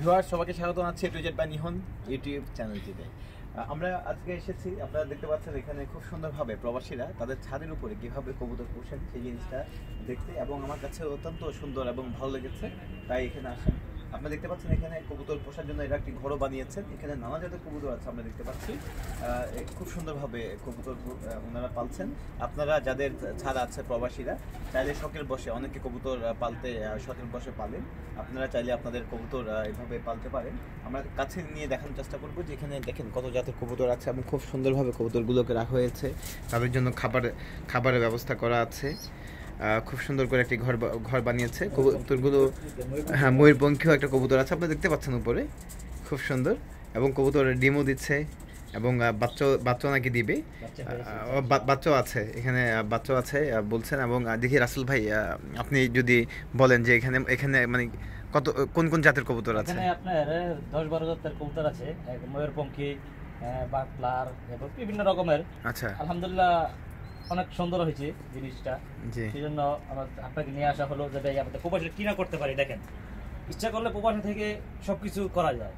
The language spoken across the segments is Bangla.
ভিউয়ার সবাইকে স্বাগত জানাচ্ছি টুজেট জেড বা নিহন ইউটিউব চ্যানেলটিতে আমরা আজকে এসেছি আপনারা দেখতে পাচ্ছেন এখানে খুব সুন্দরভাবে প্রবাসীরা তাদের ছাদের উপরে কীভাবে কবুতর পোষেন সেই জিনিসটা দেখতে এবং আমার কাছে অত্যন্ত সুন্দর এবং ভালো লেগেছে তাই এখানে আসেন আপনারা দেখতে পাচ্ছেন এখানে কবুতর পোষার জন্য এরা একটি ঘরও বানিয়েছেন এখানে নানা জাতের কবুতর আছে আমরা দেখতে পাচ্ছি খুব সুন্দরভাবে কবুতর ওনারা পালছেন আপনারা যাদের ছাড়া আছে প্রবাসীরা চাইলে শখের বসে অনেকে কবুতর পালতে শখের বসে পালেন আপনারা চাইলে আপনাদের কবুতর এভাবে পালতে পারেন আমরা কাছে নিয়ে দেখানোর চেষ্টা করব যে এখানে দেখেন কত জাতের কবুতর আছে এবং খুব সুন্দরভাবে কবুতরগুলোকে রাখা হয়েছে তাদের জন্য খাবার খাবারের ব্যবস্থা করা আছে খুব সুন্দর করে একটি ঘর ঘর বানিয়েছে কবুতরগুলো হ্যাঁ ময়ূরপঙ্খীও একটা কবুতর আছে আপনারা দেখতে পাচ্ছেন উপরে খুব সুন্দর এবং কবুতর ডিমও দিচ্ছে এবং বাচ্চা বাচ্চা নাকি দিবে বাচ্চাও আছে এখানে বাচ্চা আছে বলছেন এবং দেখি রাসুল ভাই আপনি যদি বলেন যে এখানে এখানে মানে কত কোন কোন জাতের কবুতর আছে আপনার দশ বারো জাতের কবুতর আছে ময়ূরপঙ্খী বাকলার বিভিন্ন রকমের আচ্ছা আলহামদুলিল্লাহ অনেক সুন্দর হয়েছে জিনিসটা সেই জন্য আমার আপনাকে নিয়ে আসা হলো যে ভাই আমাদের প্রবাসে কিনা করতে পারি দেখেন ইচ্ছা করলে প্রবাসে থেকে সবকিছু করা যায়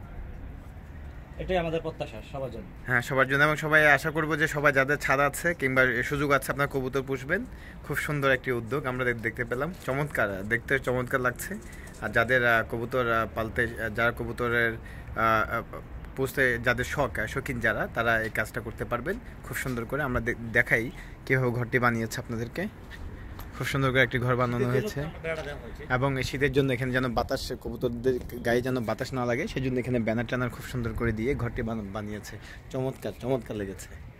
এটাই আমাদের প্রত্যাশা সবার জন্য হ্যাঁ সবার জন্য এবং সবাই আশা করবো যে সবাই যাদের ছাদ আছে কিংবা সুযোগ আছে আপনার কবুতর পুষবেন খুব সুন্দর একটি উদ্যোগ আমরা দেখতে পেলাম চমৎকার দেখতে চমৎকার লাগছে আর যাদের কবুতর পালতে যারা কবুতরের পোস্টে যাদের শখ শৌখিন যারা তারা এই কাজটা করতে পারবেন খুব সুন্দর করে আমরা দেখাই কীভাবে ঘরটি বানিয়েছে আপনাদেরকে খুব সুন্দর করে একটি ঘর বানানো হয়েছে এবং শীতের জন্য এখানে যেন বাতাস কবুতরদের গায়ে যেন বাতাস না লাগে সেজন্য এখানে ব্যানার ট্যানার খুব সুন্দর করে দিয়ে ঘরটি বানিয়েছে চমৎকার চমৎকার লেগেছে